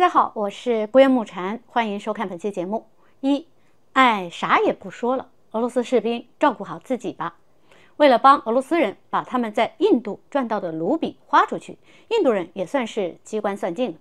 大家好，我是郭木禅，欢迎收看本期节目。一，哎，啥也不说了，俄罗斯士兵照顾好自己吧。为了帮俄罗斯人把他们在印度赚到的卢比花出去，印度人也算是机关算尽了。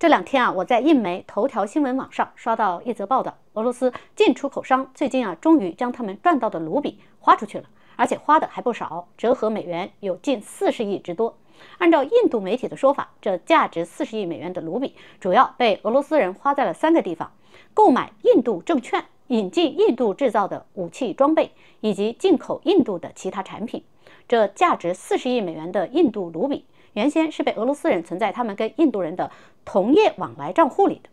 这两天啊，我在印媒头条新闻网上刷到一则报道，俄罗斯进出口商最近啊，终于将他们赚到的卢比花出去了，而且花的还不少，折合美元有近四十亿之多。按照印度媒体的说法，这价值四十亿美元的卢比主要被俄罗斯人花在了三个地方：购买印度证券、引进印度制造的武器装备，以及进口印度的其他产品。这价值四十亿美元的印度卢比原先是被俄罗斯人存在他们跟印度人的同业往来账户里的，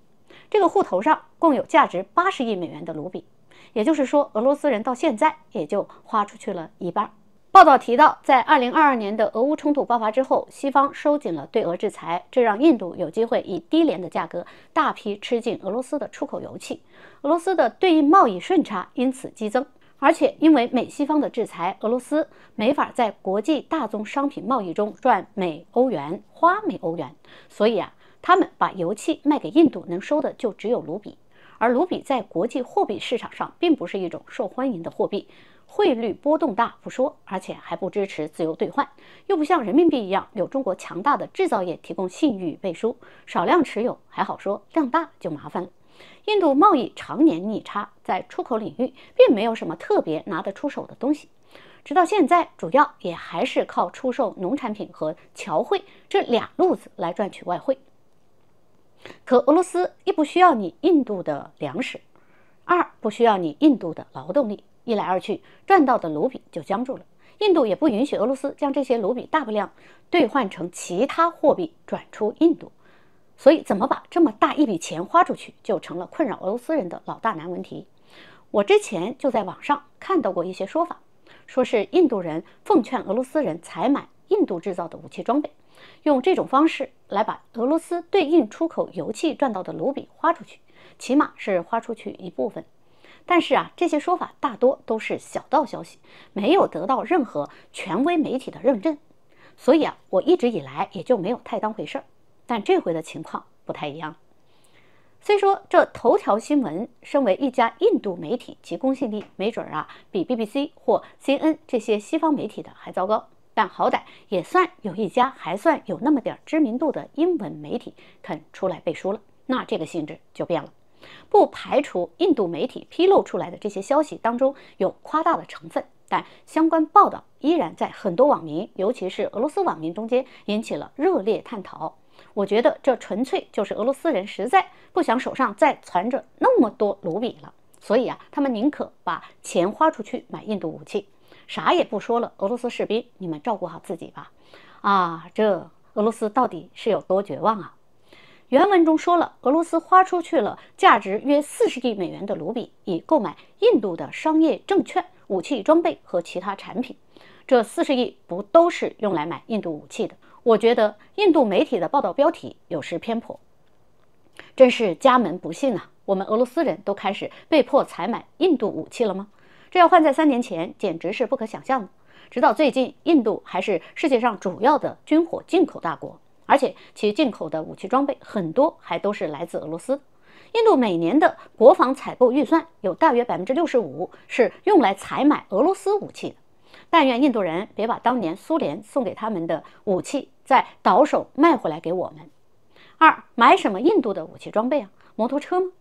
这个户头上共有价值八十亿美元的卢比，也就是说，俄罗斯人到现在也就花出去了一半。报道提到，在二零二二年的俄乌冲突爆发之后，西方收紧了对俄制裁，这让印度有机会以低廉的价格大批吃进俄罗斯的出口油气，俄罗斯的对应贸易顺差因此激增。而且因为美西方的制裁，俄罗斯没法在国际大宗商品贸易中赚美欧元花美欧元，所以啊，他们把油气卖给印度能收的就只有卢比，而卢比在国际货币市场上并不是一种受欢迎的货币。汇率波动大不说，而且还不支持自由兑换，又不像人民币一样有中国强大的制造业提供信誉背书，少量持有还好说，量大就麻烦了。印度贸易常年逆差，在出口领域并没有什么特别拿得出手的东西，直到现在主要也还是靠出售农产品和侨汇这俩路子来赚取外汇。可俄罗斯一不需要你印度的粮食，二不需要你印度的劳动力。一来二去，赚到的卢比就僵住了。印度也不允许俄罗斯将这些卢比大不量兑换成其他货币转出印度，所以怎么把这么大一笔钱花出去，就成了困扰俄罗斯人的老大难问题。我之前就在网上看到过一些说法，说是印度人奉劝俄罗斯人采买印度制造的武器装备，用这种方式来把俄罗斯对应出口油气赚到的卢比花出去，起码是花出去一部分。但是啊，这些说法大多都是小道消息，没有得到任何权威媒体的认证，所以啊，我一直以来也就没有太当回事儿。但这回的情况不太一样。虽说这头条新闻身为一家印度媒体，其公信力没准儿啊比 BBC 或 CN 这些西方媒体的还糟糕，但好歹也算有一家还算有那么点知名度的英文媒体肯出来背书了，那这个性质就变了。不排除印度媒体披露出来的这些消息当中有夸大的成分，但相关报道依然在很多网民，尤其是俄罗斯网民中间引起了热烈探讨。我觉得这纯粹就是俄罗斯人实在不想手上再攒着那么多卢比了，所以啊，他们宁可把钱花出去买印度武器。啥也不说了，俄罗斯士兵，你们照顾好自己吧。啊，这俄罗斯到底是有多绝望啊？原文中说了，俄罗斯花出去了价值约四十亿美元的卢比，以购买印度的商业证券、武器装备和其他产品。这四十亿不都是用来买印度武器的？我觉得印度媒体的报道标题有失偏颇，真是家门不幸啊！我们俄罗斯人都开始被迫采买印度武器了吗？这要换在三年前，简直是不可想象的。直到最近，印度还是世界上主要的军火进口大国。而且其进口的武器装备很多还都是来自俄罗斯。印度每年的国防采购预算有大约百分之六十五是用来采买俄罗斯武器的。但愿印度人别把当年苏联送给他们的武器再倒手卖回来给我们。二，买什么印度的武器装备啊？摩托车吗？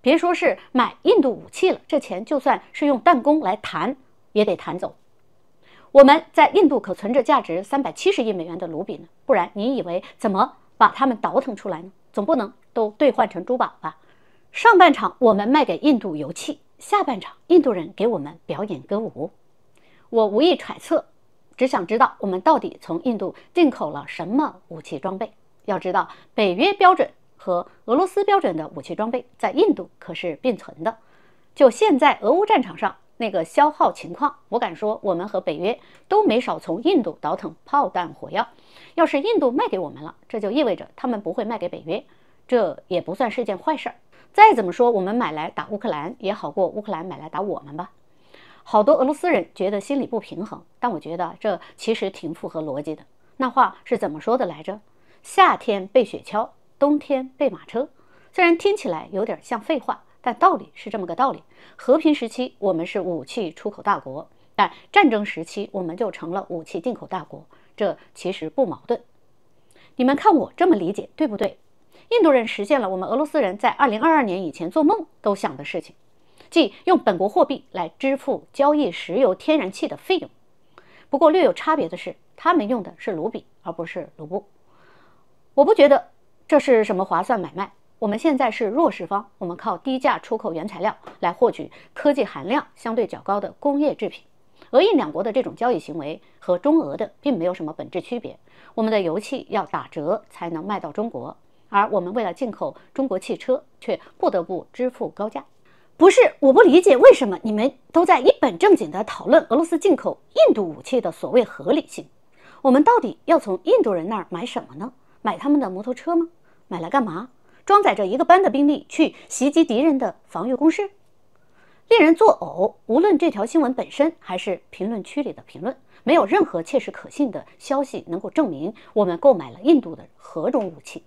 别说是买印度武器了，这钱就算是用弹弓来弹也得弹走。我们在印度可存着价值三百七十亿美元的卢比呢，不然你以为怎么把它们倒腾出来呢？总不能都兑换成珠宝吧？上半场我们卖给印度油气，下半场印度人给我们表演歌舞。我无意揣测，只想知道我们到底从印度进口了什么武器装备。要知道，北约标准和俄罗斯标准的武器装备在印度可是并存的。就现在俄乌战场上。那个消耗情况，我敢说，我们和北约都没少从印度倒腾炮弹火药。要是印度卖给我们了，这就意味着他们不会卖给北约，这也不算是件坏事儿。再怎么说，我们买来打乌克兰也好过乌克兰买来打我们吧。好多俄罗斯人觉得心里不平衡，但我觉得这其实挺符合逻辑的。那话是怎么说的来着？夏天被雪橇，冬天被马车。虽然听起来有点像废话。但道理是这么个道理，和平时期我们是武器出口大国，但战争时期我们就成了武器进口大国，这其实不矛盾。你们看我这么理解对不对？印度人实现了我们俄罗斯人在二零二二年以前做梦都想的事情，即用本国货币来支付交易石油天然气的费用。不过略有差别的，是他们用的是卢比，而不是卢布。我不觉得这是什么划算买卖。我们现在是弱势方，我们靠低价出口原材料来获取科技含量相对较高的工业制品。俄印两国的这种交易行为和中俄的并没有什么本质区别。我们的油气要打折才能卖到中国，而我们为了进口中国汽车却不得不支付高价。不是，我不理解为什么你们都在一本正经地讨论俄罗斯进口印度武器的所谓合理性。我们到底要从印度人那儿买什么呢？买他们的摩托车吗？买来干嘛？装载着一个班的兵力去袭击敌人的防御工事，令人作呕。无论这条新闻本身还是评论区里的评论，没有任何切实可信的消息能够证明我们购买了印度的何种武器。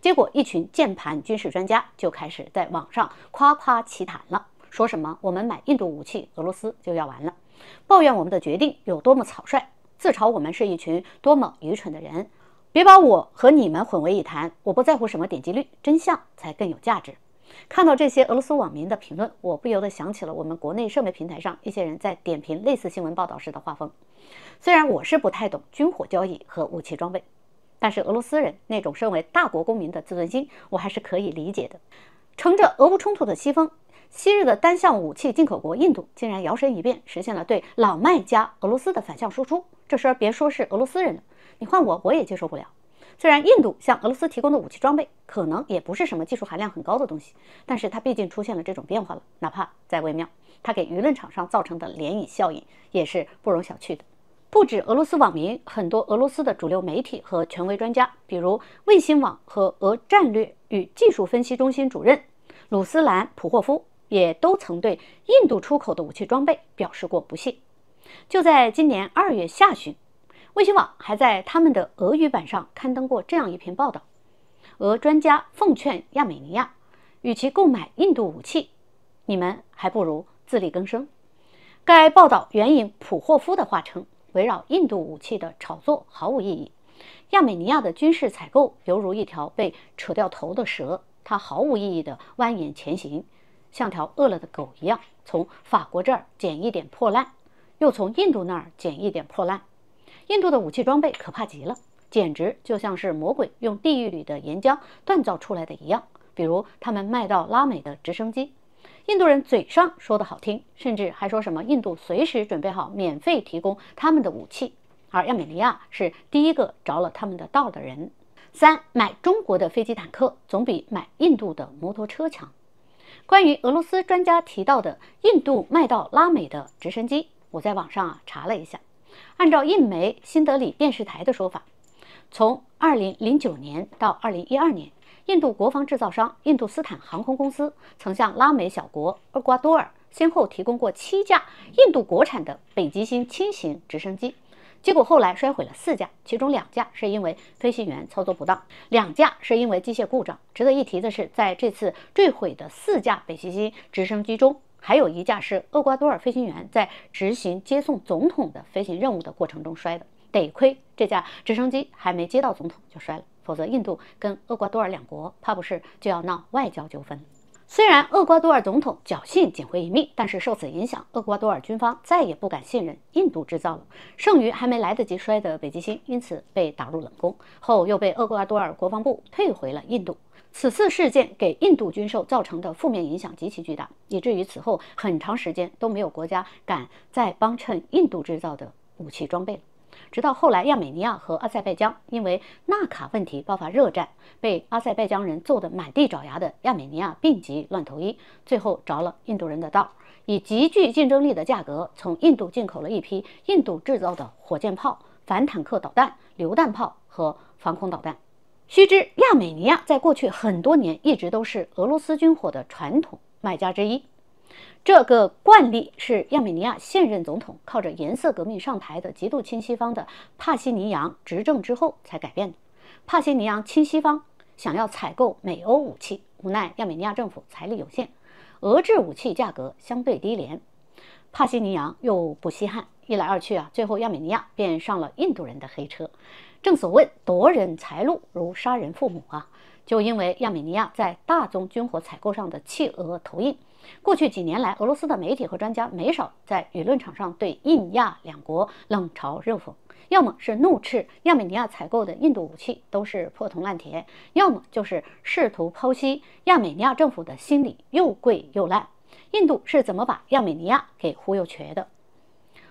结果，一群键盘军事专家就开始在网上夸夸其谈了，说什么我们买印度武器，俄罗斯就要完了，抱怨我们的决定有多么草率，自嘲我们是一群多么愚蠢的人。别把我和你们混为一谈，我不在乎什么点击率，真相才更有价值。看到这些俄罗斯网民的评论，我不由得想起了我们国内社媒平台上一些人在点评类似新闻报道时的画风。虽然我是不太懂军火交易和武器装备，但是俄罗斯人那种身为大国公民的自尊心，我还是可以理解的。乘着俄乌冲突的西风，昔日的单向武器进口国印度竟然摇身一变，实现了对老卖家俄罗斯的反向输出。这事儿别说是俄罗斯人。你换我，我也接受不了。虽然印度向俄罗斯提供的武器装备可能也不是什么技术含量很高的东西，但是它毕竟出现了这种变化了，哪怕再微妙，它给舆论场上造成的涟漪效应也是不容小觑的。不止俄罗斯网民，很多俄罗斯的主流媒体和权威专家，比如卫星网和俄战略与技术分析中心主任鲁斯兰·普霍夫，也都曾对印度出口的武器装备表示过不屑。就在今年二月下旬。卫星网还在他们的俄语版上刊登过这样一篇报道：俄专家奉劝亚美尼亚，与其购买印度武器，你们还不如自力更生。该报道援引普霍夫的话称：“围绕印度武器的炒作毫无意义。亚美尼亚的军事采购犹如一条被扯掉头的蛇，它毫无意义的蜿蜒前行，像条饿了的狗一样，从法国这儿捡一点破烂，又从印度那儿捡一点破烂。”印度的武器装备可怕极了，简直就像是魔鬼用地狱里的岩浆锻造出来的一样。比如他们卖到拉美的直升机，印度人嘴上说的好听，甚至还说什么印度随时准备好免费提供他们的武器，而亚美尼亚是第一个着了他们的道的人。三买中国的飞机坦克总比买印度的摩托车强。关于俄罗斯专家提到的印度卖到拉美的直升机，我在网上啊查了一下。按照印媒新德里电视台的说法，从2009年到2012年，印度国防制造商印度斯坦航空公司曾向拉美小国厄瓜多尔先后提供过七架印度国产的北极星轻型直升机，结果后来摔毁了四架，其中两架是因为飞行员操作不当，两架是因为机械故障。值得一提的是，在这次坠毁的四架北极星直升机中，还有一架是厄瓜多尔飞行员在执行接送总统的飞行任务的过程中摔的，得亏这架直升机还没接到总统就摔了，否则印度跟厄瓜多尔两国怕不是就要闹外交纠纷。虽然厄瓜多尔总统侥幸捡回一命，但是受此影响，厄瓜多尔军方再也不敢信任印度制造了。剩余还没来得及摔的北极星，因此被打入冷宫，后又被厄瓜多尔国防部退回了印度。此次事件给印度军售造成的负面影响极其巨大，以至于此后很长时间都没有国家敢再帮衬印度制造的武器装备了。直到后来，亚美尼亚和阿塞拜疆因为纳卡问题爆发热战，被阿塞拜疆人揍得满地找牙的亚美尼亚病急乱投医，最后着了印度人的道，以极具竞争力的价格从印度进口了一批印度制造的火箭炮、反坦克导弹、榴弹炮和防空导弹。须知，亚美尼亚在过去很多年一直都是俄罗斯军火的传统卖家之一。这个惯例是亚美尼亚现任总统靠着颜色革命上台的极度亲西方的帕希尼扬执政之后才改变的。帕希尼扬亲西方，想要采购美欧武器，无奈亚美尼亚政府财力有限，俄制武器价格相对低廉，帕希尼扬又不稀罕，一来二去啊，最后亚美尼亚便上了印度人的黑车。正所谓夺人财路如杀人父母啊！就因为亚美尼亚在大宗军火采购上的弃俄投印，过去几年来，俄罗斯的媒体和专家没少在舆论场上对印亚两国冷嘲热讽，要么是怒斥亚美尼亚采购的印度武器都是破铜烂铁，要么就是试图剖析亚美尼亚政府的心理又贵又烂。印度是怎么把亚美尼亚给忽悠瘸的？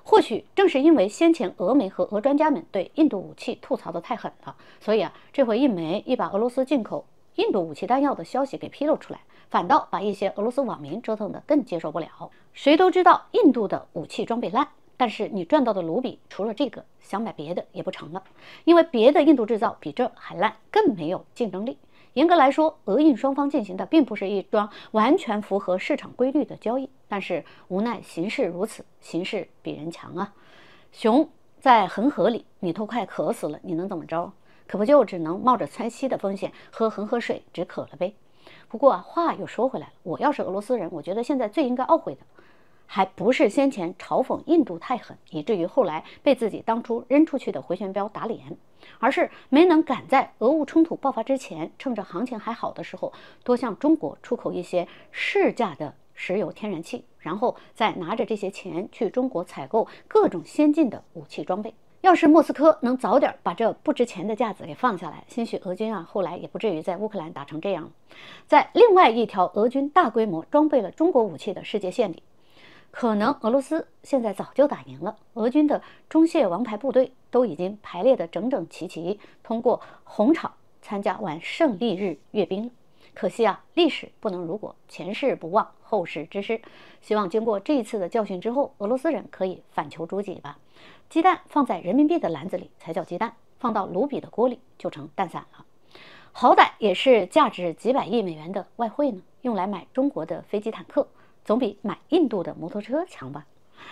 或许正是因为先前俄媒和俄专家们对印度武器吐槽的太狠了，所以啊，这回印媒一把俄罗斯进口印度武器弹药的消息给披露出来，反倒把一些俄罗斯网民折腾的更接受不了。谁都知道印度的武器装备烂，但是你赚到的卢比除了这个想买别的也不成了，因为别的印度制造比这还烂，更没有竞争力。严格来说，俄印双方进行的并不是一桩完全符合市场规律的交易，但是无奈形势如此，形势比人强啊！熊在恒河里，你都快渴死了，你能怎么着？可不就只能冒着猜稀的风险喝恒河水止渴了呗？不过话又说回来了，我要是俄罗斯人，我觉得现在最应该懊悔的。还不是先前嘲讽印度太狠，以至于后来被自己当初扔出去的回旋镖打脸，而是没能赶在俄乌冲突爆发之前，趁着行情还好的时候，多向中国出口一些市价的石油天然气，然后再拿着这些钱去中国采购各种先进的武器装备。要是莫斯科能早点把这不值钱的架子给放下来，兴许俄军啊后来也不至于在乌克兰打成这样。在另外一条俄军大规模装备了中国武器的世界线里。可能俄罗斯现在早就打赢了，俄军的中谢王牌部队都已经排列得整整齐齐，通过红场参加完胜利日阅兵了。可惜啊，历史不能如果，前世不忘后事之师。希望经过这一次的教训之后，俄罗斯人可以反求诸己吧。鸡蛋放在人民币的篮子里才叫鸡蛋，放到卢比的锅里就成蛋散了。好歹也是价值几百亿美元的外汇呢，用来买中国的飞机坦克。总比买印度的摩托车强吧？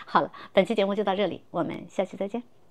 好了，本期节目就到这里，我们下期再见。